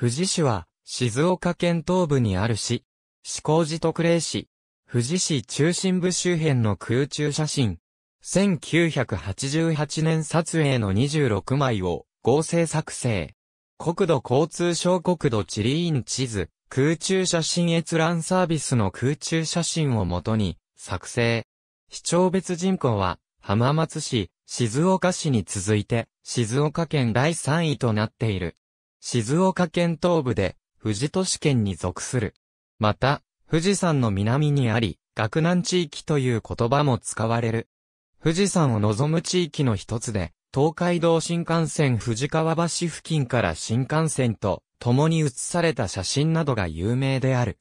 富士市は、静岡県東部にある市、志向寺特例市、富士市中心部周辺の空中写真、1988年撮影の26枚を合成作成。国土交通省国土地理院地図、空中写真閲覧サービスの空中写真をもとに作成。市町別人口は浜松市、静岡市に続いて静岡県第3位となっている。静岡県東部で、富士都市圏に属する。また、富士山の南にあり、学南地域という言葉も使われる。富士山を望む地域の一つで、東海道新幹線富士川橋付近から新幹線と共に写された写真などが有名である。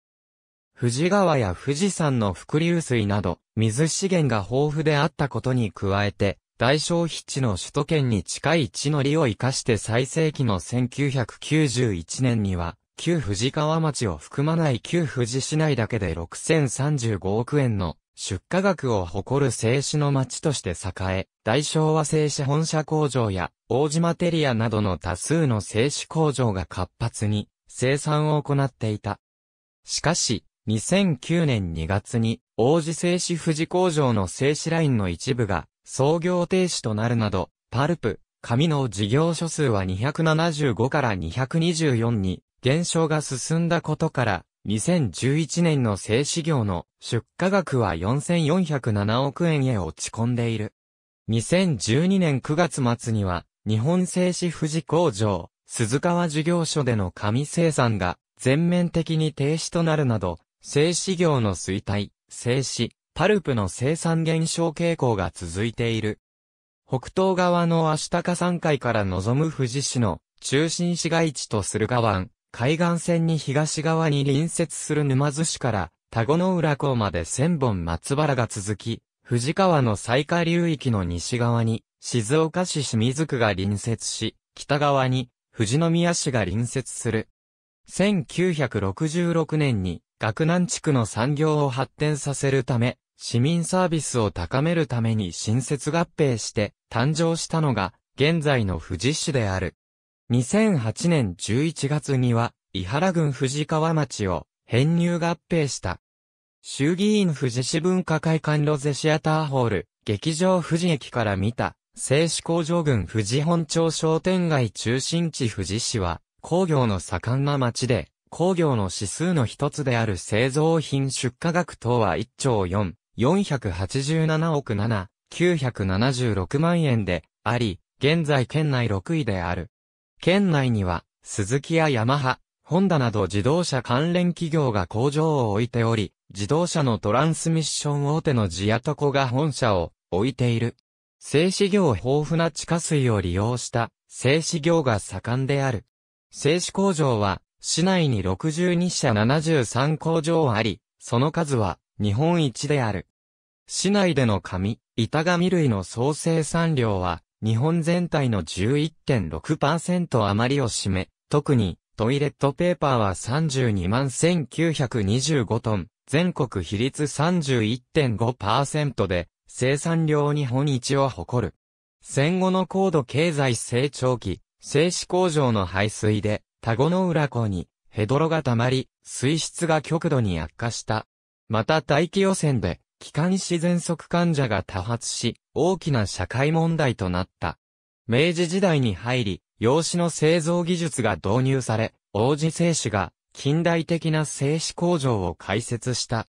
富士川や富士山の伏流水など、水資源が豊富であったことに加えて、大消費地の首都圏に近い地の利を生かして最盛期の1991年には、旧富士川町を含まない旧富士市内だけで6035億円の出荷額を誇る製紙の町として栄え、大昭和製紙本社工場や大島テリアなどの多数の製紙工場が活発に生産を行っていた。しかし、2009年2月に、王子製紙富士工場の製紙ラインの一部が創業停止となるなど、パルプ、紙の事業所数は275から224に減少が進んだことから、2011年の製紙業の出荷額は4407億円へ落ち込んでいる。2012年9月末には、日本製紙富士工場、鈴川事業所での紙生産が全面的に停止となるなど、製紙業の衰退、製紙、パルプの生産減少傾向が続いている。北東側の足高山海から望む富士市の中心市街地と駿河湾、海岸線に東側に隣接する沼津市から田子の浦港まで千本松原が続き、富士川の最下流域の西側に静岡市清水区が隣接し、北側に富士宮市が隣接する。1966年に、学南地区の産業を発展させるため、市民サービスを高めるために新設合併して誕生したのが現在の富士市である。2008年11月には、伊原郡富士川町を編入合併した。衆議院富士市文化会館ロゼシアターホール、劇場富士駅から見た、製紙工場群富士本町商店街中心地富士市は、工業の盛んな町で、工業の指数の一つである製造品出荷額等は1兆4、487億7、976万円であり、現在県内6位である。県内には、鈴木やヤマハ、ホンダなど自動車関連企業が工場を置いており、自動車のトランスミッション大手のジアトコが本社を置いている。製紙業豊富な地下水を利用した製紙業が盛んである。製紙工場は市内に62社73工場あり、その数は日本一である。市内での紙、板紙類の総生産量は、日本全体の11.6%余りを占め、特にトイレットペーパーは32万1925トン、全国比率31.5%で、生産量日本一を誇る。戦後の高度経済成長期、製紙工場の排水で、田子の浦港に、ヘドロが溜まり、水質が極度に悪化した。また大気汚染で、気管支喘息患者が多発し、大きな社会問題となった。明治時代に入り、用紙の製造技術が導入され、王子製紙が近代的な製紙工場を開設した。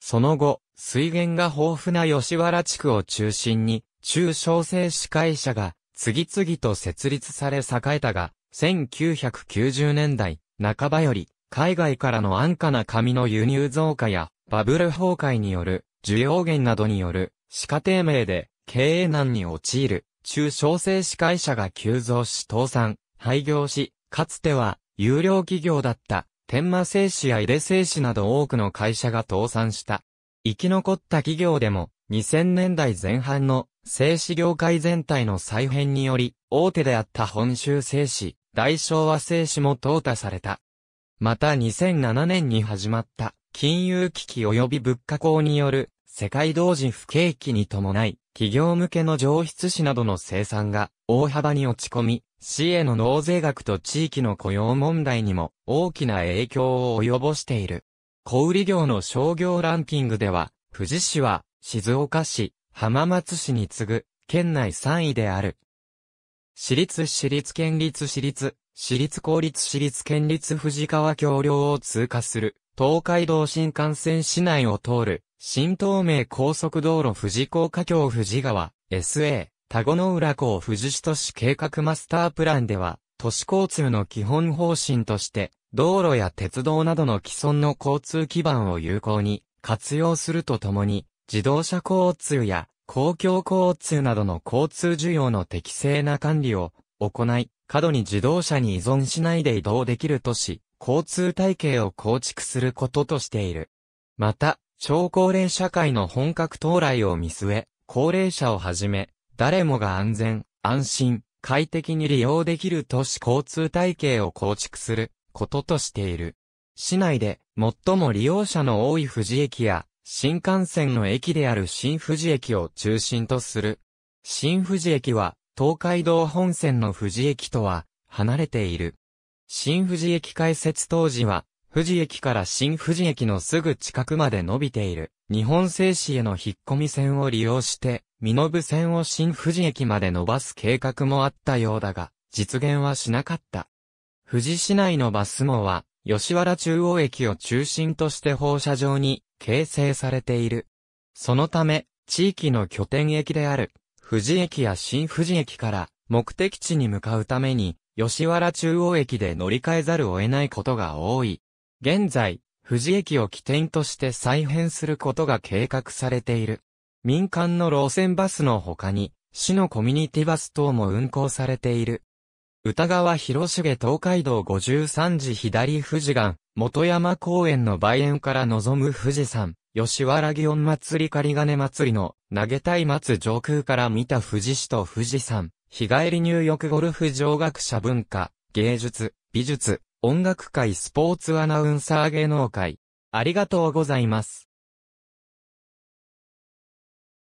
その後、水源が豊富な吉原地区を中心に、中小製紙会社が次々と設立され栄えたが、1990年代半ばより、海外からの安価な紙の輸入増加や、バブル崩壊による需要源などによる、歯科低迷で、経営難に陥る、中小生歯科医者が急増し倒産、廃業し、かつては、有料企業だった、天馬製紙や井出製紙など多くの会社が倒産した。生き残った企業でも、2000年代前半の製紙業界全体の再編により、大手であった本州製紙、大昭和製紙も淘汰された。また2007年に始まった金融危機及び物価高による世界同時不景気に伴い、企業向けの上質紙などの生産が大幅に落ち込み、市への納税額と地域の雇用問題にも大きな影響を及ぼしている。小売業の商業ランキングでは、富士市は静岡市、浜松市に次ぐ県内3位である。私立私立県立私立、私立公立私立県立富士川橋梁を通過する東海道新幹線市内を通る、新東名高速道路富士高架橋富士川、SA、田子の浦港富士市都市計画マスタープランでは、都市交通の基本方針として、道路や鉄道などの既存の交通基盤を有効に活用するとともに、自動車交通や公共交通などの交通需要の適正な管理を行い、過度に自動車に依存しないで移動できる都市交通体系を構築することとしている。また、超高齢社会の本格到来を見据え、高齢者をはじめ、誰もが安全、安心、快適に利用できる都市交通体系を構築することとしている。市内で最も利用者の多い富士駅や新幹線の駅である新富士駅を中心とする。新富士駅は東海道本線の富士駅とは離れている。新富士駅開設当時は、富士駅から新富士駅のすぐ近くまで伸びている、日本製紙への引っ込み線を利用して、身延線を新富士駅まで伸ばす計画もあったようだが、実現はしなかった。富士市内のバス網は、吉原中央駅を中心として放射状に形成されている。そのため、地域の拠点駅である、富士駅や新富士駅から目的地に向かうために、吉原中央駅で乗り換えざるを得ないことが多い。現在、富士駅を起点として再編することが計画されている。民間の路線バスの他に、市のコミュニティバス等も運行されている。歌川広重東海道53時左富士岩、元山公園の梅園から望む富士山、吉原祇園祭り仮金祭りの、投げたい松上空から見た富士市と富士山、日帰り入浴ゴルフ上学者文化、芸術、美術、音楽界スポーツアナウンサー芸能界。ありがとうございます。